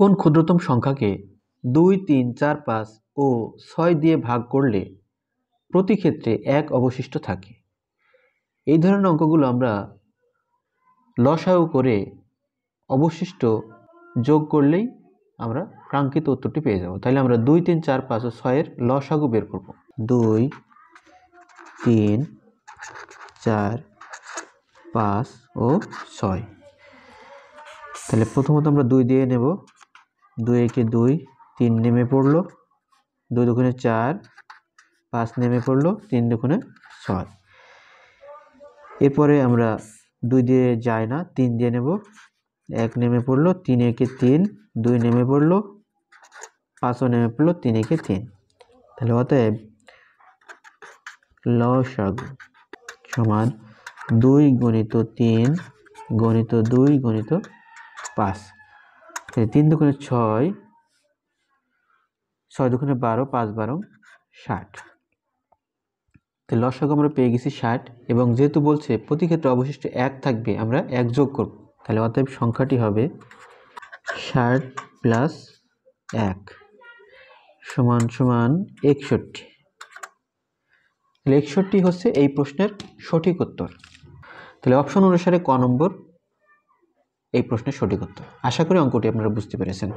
কোন ক্ষুদ্রতম সংখ্যাকে দুই তিন চার পাঁচ ও ছয় দিয়ে ভাগ করলে প্রতি ক্ষেত্রে এক অবশিষ্ট থাকে এই ধরনের অঙ্কগুলো আমরা লসায়ু করে অবশিষ্ট যোগ করলেই আমরা প্রাঙ্কিত উত্তরটি পেয়ে যাব তাহলে আমরা দুই তিন চার পাঁচ ও ছয়ের লসাগু বের করব দুই তিন চার পাঁচ ও ছয় তাহলে প্রথমত আমরা দুই দিয়ে নেব দুই একে দুই তিন নেমে পড়লো দুই দুগুণে চার পাঁচ নেমে পড়লো তিন দুগুণে ছয় এরপরে আমরা দুই দিয়ে যাই না তিন দিয়ে নেব এক নেমে পড়লো তিন একে তিন দুই নেমে পড়লো পাঁচও নেমে পড়লো তিন একে তিন তাহলে অতএব লসাগু সমান দুই গণিত তিন গণিত দুই গণিত পাঁচ তিন দোকানে ছয় ছয় দোকানে বারো পাঁচ বারো ষাট তো লসাগু আমরা পেয়ে গেছি ষাট এবং যেহেতু বলছে প্রতি ক্ষেত্রে অবশিষ্ট এক থাকবে আমরা এক যোগ করব তাহলে অতএব সংখ্যাটি হবে ষাট প্লাস এক সমান সমান একষট্টি তাহলে একষট্টি হচ্ছে এই প্রশ্নের সঠিক উত্তর তাহলে অপশন অনুসারে ক নম্বর এই প্রশ্নের সঠিক উত্তর আশা করি অঙ্কটি আপনারা বুঝতে পেরেছেন